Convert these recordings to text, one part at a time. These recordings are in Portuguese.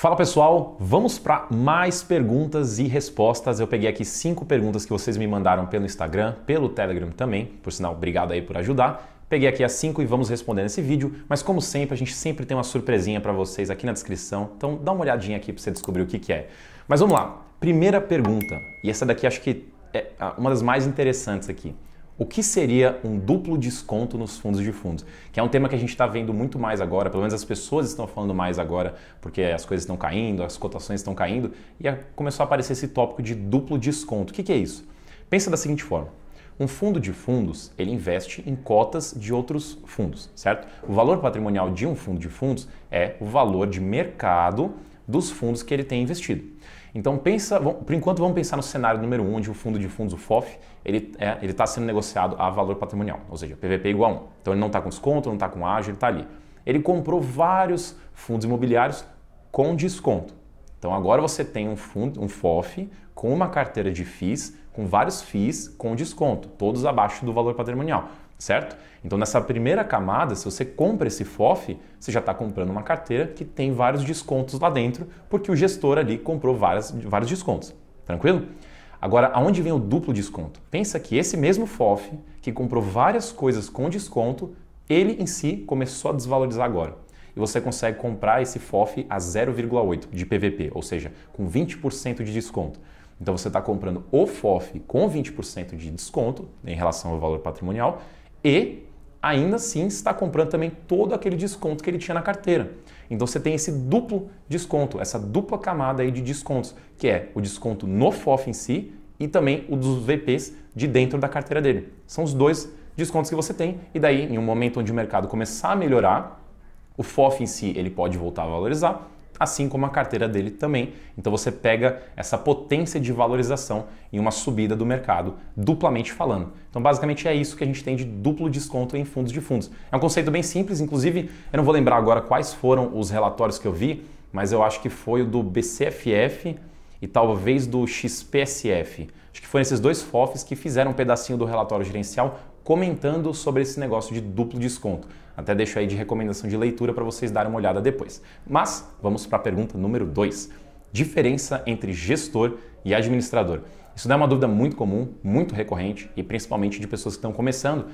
Fala pessoal, vamos para mais perguntas e respostas. Eu peguei aqui cinco perguntas que vocês me mandaram pelo Instagram, pelo Telegram também. Por sinal, obrigado aí por ajudar. Peguei aqui as cinco e vamos responder nesse vídeo, mas como sempre, a gente sempre tem uma surpresinha para vocês aqui na descrição, então dá uma olhadinha aqui para você descobrir o que, que é. Mas vamos lá, primeira pergunta, e essa daqui acho que é uma das mais interessantes aqui. O que seria um duplo desconto nos fundos de fundos? Que é um tema que a gente está vendo muito mais agora, pelo menos as pessoas estão falando mais agora, porque as coisas estão caindo, as cotações estão caindo, e começou a aparecer esse tópico de duplo desconto. O que, que é isso? Pensa da seguinte forma. Um fundo de fundos, ele investe em cotas de outros fundos, certo? O valor patrimonial de um fundo de fundos é o valor de mercado dos fundos que ele tem investido. Então pensa, por enquanto vamos pensar no cenário número 1, um, onde o fundo de fundos, o FOF, ele é, está sendo negociado a valor patrimonial, ou seja, PVP é igual a 1. Então ele não está com desconto, não está com ágio, ele está ali. Ele comprou vários fundos imobiliários com desconto. Então agora você tem um fundo, um FOF com uma carteira de FIIs, com vários FIIs com desconto, todos abaixo do valor patrimonial, certo? Então nessa primeira camada, se você compra esse FOF, você já está comprando uma carteira que tem vários descontos lá dentro, porque o gestor ali comprou várias, vários descontos. Tranquilo? Agora, aonde vem o duplo desconto? Pensa que esse mesmo FOF, que comprou várias coisas com desconto, ele em si começou a desvalorizar agora. E você consegue comprar esse FOF a 0,8 de PVP, ou seja, com 20% de desconto. Então você está comprando o FOF com 20% de desconto em relação ao valor patrimonial e ainda assim está comprando também todo aquele desconto que ele tinha na carteira. Então você tem esse duplo desconto, essa dupla camada aí de descontos, que é o desconto no FOF em si e também o dos VPs de dentro da carteira dele. São os dois descontos que você tem e daí em um momento onde o mercado começar a melhorar, o FOF em si ele pode voltar a valorizar assim como a carteira dele também. Então você pega essa potência de valorização em uma subida do mercado, duplamente falando. Então basicamente é isso que a gente tem de duplo desconto em fundos de fundos. É um conceito bem simples, inclusive eu não vou lembrar agora quais foram os relatórios que eu vi, mas eu acho que foi o do BCFF e talvez do XPSF. Acho que foram esses dois FOFs que fizeram um pedacinho do relatório gerencial comentando sobre esse negócio de duplo desconto. Até deixo aí de recomendação de leitura para vocês darem uma olhada depois. Mas vamos para a pergunta número 2. Diferença entre gestor e administrador. Isso é uma dúvida muito comum, muito recorrente e principalmente de pessoas que estão começando.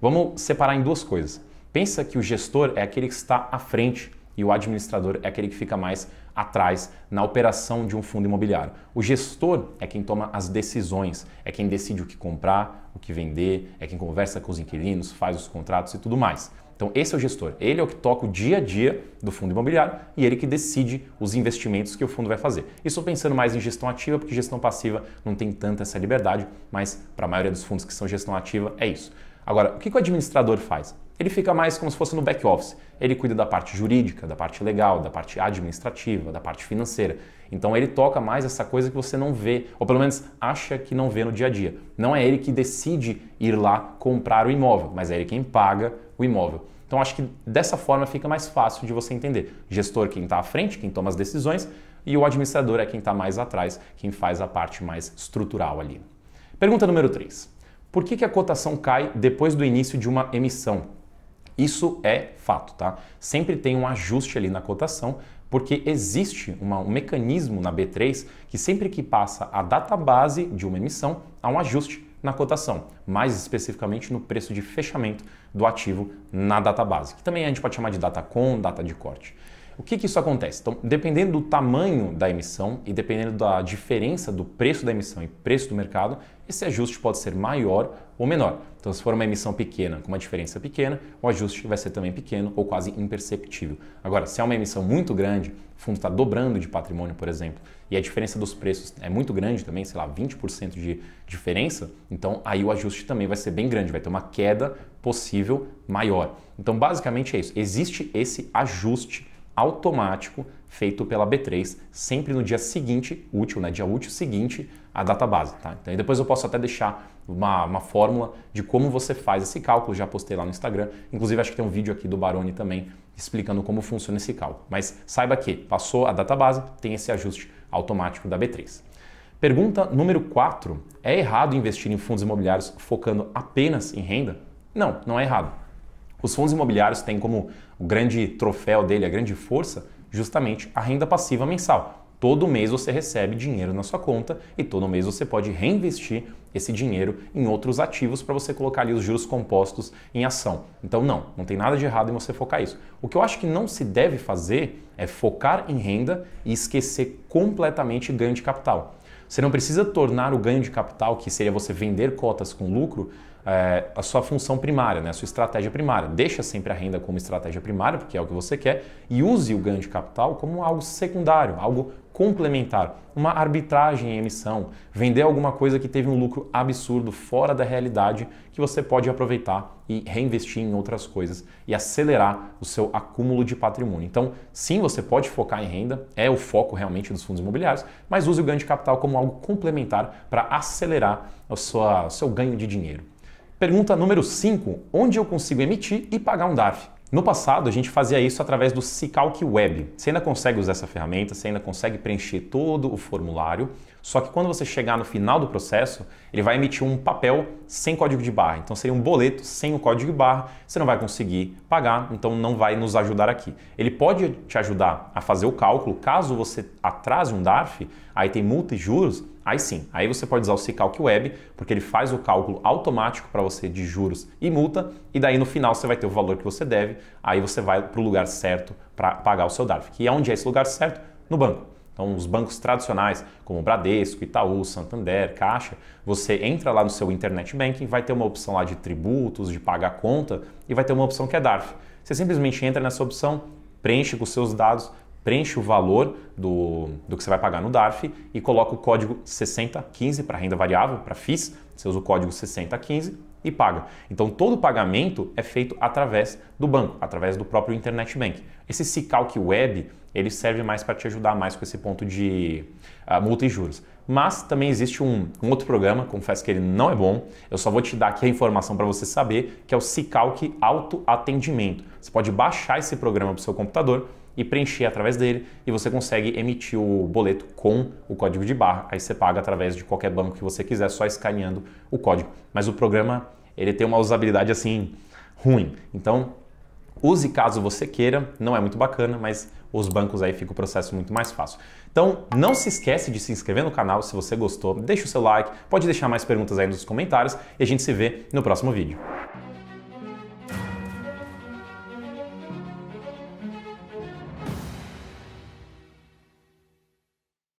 Vamos separar em duas coisas. Pensa que o gestor é aquele que está à frente e o administrador é aquele que fica mais atrás na operação de um fundo imobiliário. O gestor é quem toma as decisões, é quem decide o que comprar, o que vender, é quem conversa com os inquilinos, faz os contratos e tudo mais. Então, esse é o gestor. Ele é o que toca o dia a dia do fundo imobiliário e ele que decide os investimentos que o fundo vai fazer. Estou pensando mais em gestão ativa, porque gestão passiva não tem tanta essa liberdade, mas para a maioria dos fundos que são gestão ativa, é isso. Agora, o que o administrador faz? Ele fica mais como se fosse no back office. Ele cuida da parte jurídica, da parte legal, da parte administrativa, da parte financeira. Então ele toca mais essa coisa que você não vê, ou pelo menos acha que não vê no dia a dia. Não é ele que decide ir lá comprar o imóvel, mas é ele quem paga o imóvel. Então acho que dessa forma fica mais fácil de você entender. gestor quem está à frente, quem toma as decisões, e o administrador é quem está mais atrás, quem faz a parte mais estrutural ali. Pergunta número 3. Por que, que a cotação cai depois do início de uma emissão? Isso é fato, tá? Sempre tem um ajuste ali na cotação, porque existe uma, um mecanismo na B3 que sempre que passa a data base de uma emissão, há um ajuste na cotação, mais especificamente no preço de fechamento do ativo na data base, que também a gente pode chamar de data com, data de corte. O que, que isso acontece? Então, dependendo do tamanho da emissão e dependendo da diferença do preço da emissão e preço do mercado, esse ajuste pode ser maior ou menor. Então, se for uma emissão pequena com uma diferença pequena, o ajuste vai ser também pequeno ou quase imperceptível. Agora, se é uma emissão muito grande, o fundo está dobrando de patrimônio, por exemplo, e a diferença dos preços é muito grande também, sei lá, 20% de diferença, então aí o ajuste também vai ser bem grande, vai ter uma queda possível maior. Então, basicamente é isso. Existe esse ajuste automático feito pela B3, sempre no dia seguinte, útil, né? Dia útil seguinte à base tá? Então, depois eu posso até deixar uma, uma fórmula de como você faz esse cálculo, já postei lá no Instagram. Inclusive, acho que tem um vídeo aqui do Baroni também explicando como funciona esse cálculo. Mas saiba que passou a data base tem esse ajuste automático da B3. Pergunta número 4. É errado investir em fundos imobiliários focando apenas em renda? Não, não é errado. Os fundos imobiliários têm como o grande troféu dele, a grande força, justamente a renda passiva mensal. Todo mês você recebe dinheiro na sua conta e todo mês você pode reinvestir esse dinheiro em outros ativos para você colocar ali os juros compostos em ação. Então, não, não tem nada de errado em você focar isso. O que eu acho que não se deve fazer é focar em renda e esquecer completamente ganho de capital. Você não precisa tornar o ganho de capital, que seria você vender cotas com lucro, é, a sua função primária, né? a sua estratégia primária. Deixa sempre a renda como estratégia primária, porque é o que você quer, e use o ganho de capital como algo secundário, algo complementar, uma arbitragem em emissão, vender alguma coisa que teve um lucro absurdo fora da realidade que você pode aproveitar e reinvestir em outras coisas e acelerar o seu acúmulo de patrimônio. Então, sim, você pode focar em renda, é o foco realmente dos fundos imobiliários, mas use o ganho de capital como algo complementar para acelerar o seu, ganho de dinheiro. Pergunta número 5: onde eu consigo emitir e pagar um DARF? No passado, a gente fazia isso através do Cicalc Web. Você ainda consegue usar essa ferramenta, você ainda consegue preencher todo o formulário, só que quando você chegar no final do processo, ele vai emitir um papel sem código de barra. Então seria um boleto sem o código de barra, você não vai conseguir pagar, então não vai nos ajudar aqui. Ele pode te ajudar a fazer o cálculo, caso você atrase um DARF, aí tem multa e juros, aí sim, aí você pode usar o Cicalc Web, porque ele faz o cálculo automático para você de juros e multa, e daí no final você vai ter o valor que você deve, aí você vai para o lugar certo para pagar o seu DARF. E é onde é esse lugar certo? No banco. Então, os bancos tradicionais, como Bradesco, Itaú, Santander, Caixa, você entra lá no seu internet banking, vai ter uma opção lá de tributos, de pagar conta e vai ter uma opção que é DARF. Você simplesmente entra nessa opção, preenche com os seus dados, preenche o valor do, do que você vai pagar no DARF e coloca o código 6015 para renda variável, para FIS. Você usa o código 6015 e paga. Então todo o pagamento é feito através do banco, através do próprio internet bank. Esse Cicalc Web ele serve mais para te ajudar mais com esse ponto de uh, multa e juros. Mas também existe um, um, outro programa, confesso que ele não é bom, eu só vou te dar aqui a informação para você saber, que é o Cicalc Atendimento. Você pode baixar esse programa para o seu computador e preencher através dele e você consegue emitir o boleto com o código de barra. Aí você paga através de qualquer banco que você quiser, só escaneando o código. Mas o programa ele tem uma usabilidade assim ruim. Então use caso você queira, não é muito bacana, mas os bancos aí fica o processo muito mais fácil. Então, não se esquece de se inscrever no canal se você gostou, deixa o seu like, pode deixar mais perguntas aí nos comentários e a gente se vê no próximo vídeo.